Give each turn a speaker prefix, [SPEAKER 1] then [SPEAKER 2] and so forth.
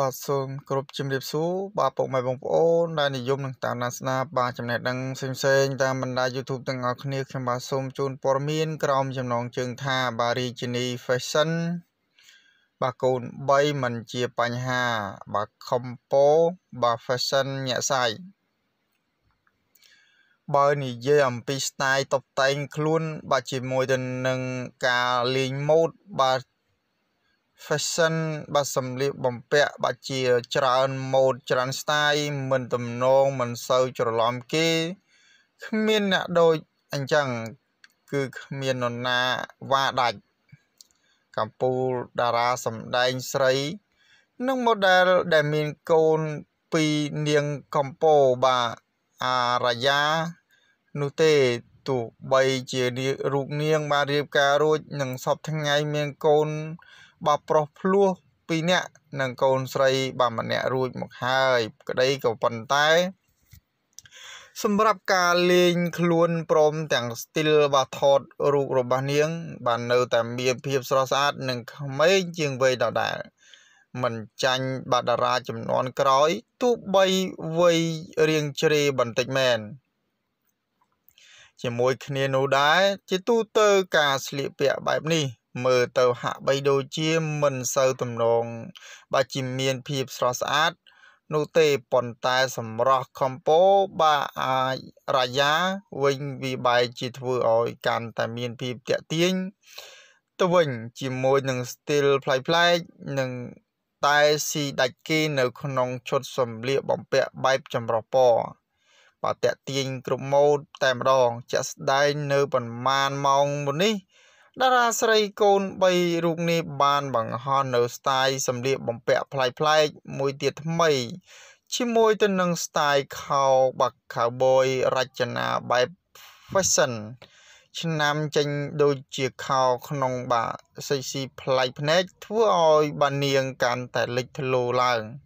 [SPEAKER 1] បាទសូមគោរពជំរាបសួរបាទពុកម៉ែបងប្អូនដែលនិយមនឹងតាមដានស្នាបាទចំណេះដឹងផ្សេងៗតាមបណ្ដា YouTube ទាំងអស់គ្នាខ្ញុំបាទសូមជូនព័ត៌មានក្រោមចំណងជើងថាបារីជនី Fashion បាទកូន3មិនជាបញ្ហាបាទ Compo បាទ Fashion ញាក់សាយបើនិយាយអំពី style តុបតែងខ្លួន បាទជាមួយទៅនឹងការលេងម៉ូដបាទ fashion បើសម្លៀកបំពាក់បើជាច្រើនម៉ូដច្រើនស្ទាយមិនទំនងមិនសូវច្រឡំគេគ្មានអ្នកដូចអញ្ចឹងគឺគ្មាននរណាវ៉ាដាច់កម្ពុជាតារាសម្ដែងស្រី និង model ដែលមានកូនពីនាងកម្ពុជាបាទអារយានោះទេទោះបីជារូបនាងបានរៀបការរួចនឹងសពថ្ងៃមានកូនបើប្រុសភ្លោះពីរនាក់និងកូនស្រីបានម្នាក់រួចមកហើយ ក្តីក៏ប៉ុន្តែ សម្រាប់ការលេងខ្លួនព្រមទាំងស្ទីលបាទថតរូបរបស់នាង បាននៅតែមានភាពស្រស់ស្អាតនិងក្មេងជាងវ័យដដែលមិនចាញ់បាតារាចំនួនក្រោយទោះបីវ័យរៀងជ្រេបន្តិចមែនជាមួយគ្នានោះដែរជាទូទៅ ការស្លៀកពាក់បែបនេះមើលទៅហាក់បីដូចជាមិនសូវទំនងបើជាមានភាពស្រស់ស្អាតនោះទេប៉ុន្តែសម្រស់កម្ពូបាអាចរាយាវិញវាបែរជាធ្វើឲ្យកាន់តែមានភាពតាក់ទាញទៅវិញជាមួយនឹងស្ទីលប្លែកប្លែកនិងតែស៊ីដាច់គេនៅក្នុងឈុតសម្លៀកបំពាក់បែបចម្រុះពណ៌បើតាក់ទាញគ្រប់ម៉ូដតែម្ដងជាក់ស្ដែងនៅប្រមាណម៉ោងមុននេះតារាស្រីកូន3រូបនេះបានបង្ហោះនៅស្ទាយសម្លៀកបំពាក់ប្លែកៗមួយទៀតថ្មីជាមួយទៅនឹងស្ទាយខោបាក់ខាវបយរចនាបែប fashion ឆ្នាំចេញដូចជាខោក្នុងបាសិចស៊ីប្លែកភ្នែកធ្វើឲ្យបានាងកាន់តែលេចធ្លោឡើង។